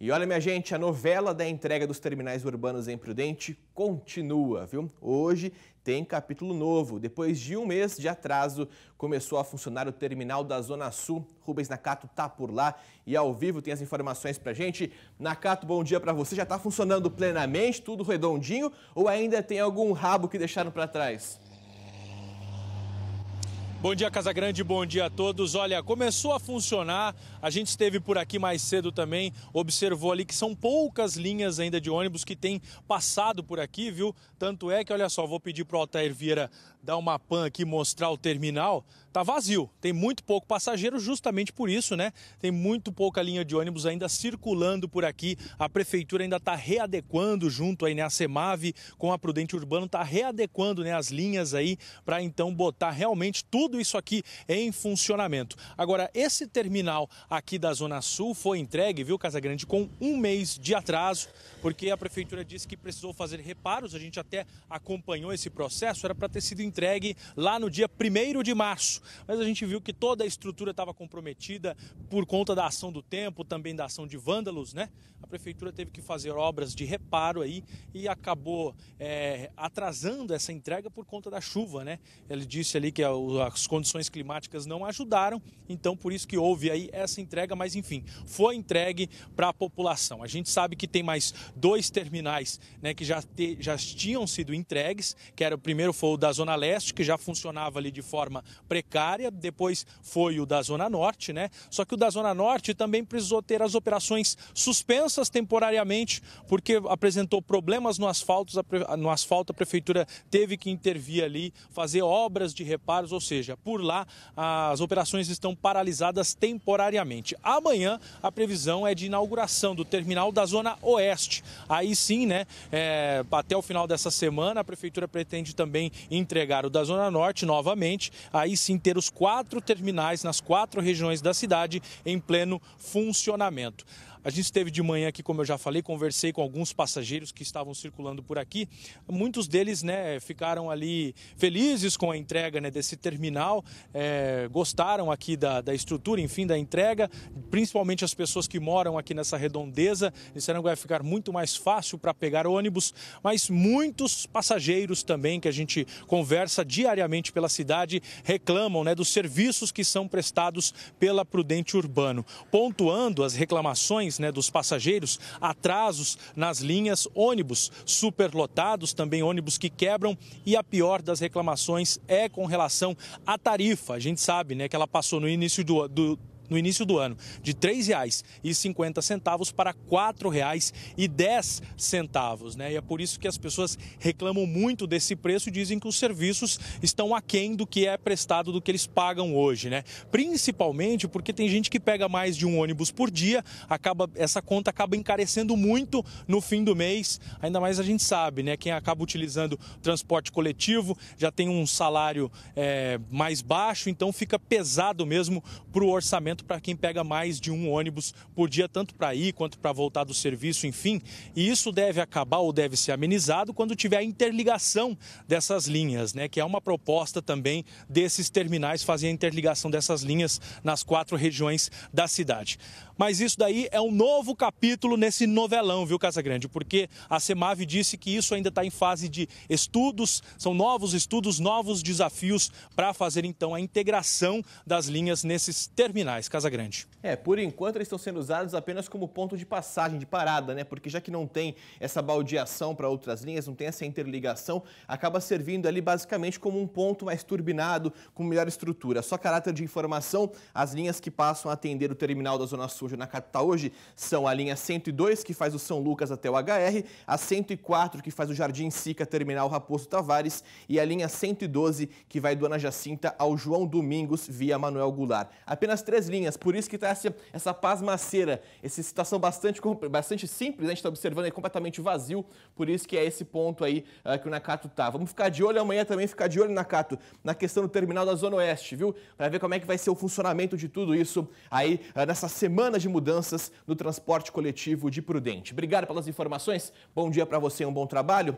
E olha, minha gente, a novela da entrega dos terminais urbanos em Prudente continua, viu? Hoje tem capítulo novo. Depois de um mês de atraso, começou a funcionar o terminal da Zona Sul. Rubens Nakato tá por lá e ao vivo tem as informações pra gente. Nakato, bom dia para você. Já tá funcionando plenamente, tudo redondinho ou ainda tem algum rabo que deixaram para trás? Bom dia, Casa Grande, bom dia a todos. Olha, começou a funcionar, a gente esteve por aqui mais cedo também, observou ali que são poucas linhas ainda de ônibus que tem passado por aqui, viu? Tanto é que, olha só, vou pedir para o Altair Vieira dar uma pan aqui, mostrar o terminal. Tá vazio, tem muito pouco passageiro, justamente por isso, né? Tem muito pouca linha de ônibus ainda circulando por aqui. A prefeitura ainda está readequando junto aí, né? A CEMAV com a Prudente Urbano está readequando né, as linhas aí para então botar realmente tudo tudo isso aqui em funcionamento. Agora, esse terminal aqui da Zona Sul foi entregue, viu, Casagrande, com um mês de atraso, porque a prefeitura disse que precisou fazer reparos. A gente até acompanhou esse processo, era para ter sido entregue lá no dia 1 de março. Mas a gente viu que toda a estrutura estava comprometida por conta da ação do tempo, também da ação de vândalos, né? A prefeitura teve que fazer obras de reparo aí e acabou é, atrasando essa entrega por conta da chuva, né? Ele disse ali que a, a as condições climáticas não ajudaram, então por isso que houve aí essa entrega, mas enfim, foi entregue para a população. A gente sabe que tem mais dois terminais né, que já, te, já tinham sido entregues, que era o primeiro foi o da Zona Leste, que já funcionava ali de forma precária, depois foi o da Zona Norte, né? Só que o da Zona Norte também precisou ter as operações suspensas temporariamente, porque apresentou problemas no asfalto, no asfalto a prefeitura teve que intervir ali, fazer obras de reparos, ou seja, seja, por lá as operações estão paralisadas temporariamente. Amanhã a previsão é de inauguração do terminal da Zona Oeste. Aí sim, né, é, até o final dessa semana, a Prefeitura pretende também entregar o da Zona Norte novamente. Aí sim, ter os quatro terminais nas quatro regiões da cidade em pleno funcionamento. A gente esteve de manhã aqui, como eu já falei, conversei com alguns passageiros que estavam circulando por aqui. Muitos deles né, ficaram ali felizes com a entrega né, desse terminal, é, gostaram aqui da, da estrutura, enfim, da entrega, principalmente as pessoas que moram aqui nessa redondeza. Disseram que vai ficar muito mais fácil para pegar ônibus, mas muitos passageiros também que a gente conversa diariamente pela cidade reclamam né, dos serviços que são prestados pela Prudente Urbano, pontuando as reclamações reclamações né, dos passageiros, atrasos nas linhas, ônibus superlotados, também ônibus que quebram e a pior das reclamações é com relação à tarifa. A gente sabe né, que ela passou no início do, do, no início do ano de R$ 3,50 para R$ 4,10. Né? E é por isso que as pessoas reclamam muito desse preço e dizem que os serviços estão aquém do que é prestado, do que eles pagam hoje. Né? Principalmente porque tem gente que pega mais de um ônibus por dia, acaba essa conta acaba encarecendo muito no fim do mês. Ainda mais a gente sabe, né? quem acaba utilizando transporte coletivo já tem um salário é, mais baixo, então fica pesado mesmo para o orçamento para quem pega mais de um ônibus por dia, tanto para ir quanto para voltar do serviço, enfim. E isso deve acabar ou deve ser amenizado quando tiver a interligação dessas linhas, né? Que é uma proposta também desses terminais fazer a interligação dessas linhas nas quatro regiões da cidade. Mas isso daí é um novo capítulo nesse novelão, viu, Casa Grande? Porque a Semave disse que isso ainda está em fase de estudos, são novos estudos, novos desafios para fazer então a integração das linhas nesses terminais. Casa Casagrande. É, por enquanto eles estão sendo usados apenas como ponto de passagem, de parada, né? Porque já que não tem essa baldeação para outras linhas, não tem essa interligação, acaba servindo ali basicamente como um ponto mais turbinado, com melhor estrutura. Só caráter de informação, as linhas que passam a atender o terminal da Zona Sul na capital hoje são a linha 102, que faz o São Lucas até o HR, a 104, que faz o Jardim Sica, terminal Raposo Tavares, e a linha 112, que vai do Ana Jacinta ao João Domingos, via Manuel Goulart. Apenas três linhas por isso que está essa pasmaceira, essa situação bastante, bastante simples, né? a gente está observando, é completamente vazio, por isso que é esse ponto aí uh, que o Nakato tá. Vamos ficar de olho amanhã também, ficar de olho, Nakato, na questão do terminal da Zona Oeste, viu? Para ver como é que vai ser o funcionamento de tudo isso aí uh, nessa semana de mudanças no transporte coletivo de Prudente. Obrigado pelas informações, bom dia para você, um bom trabalho.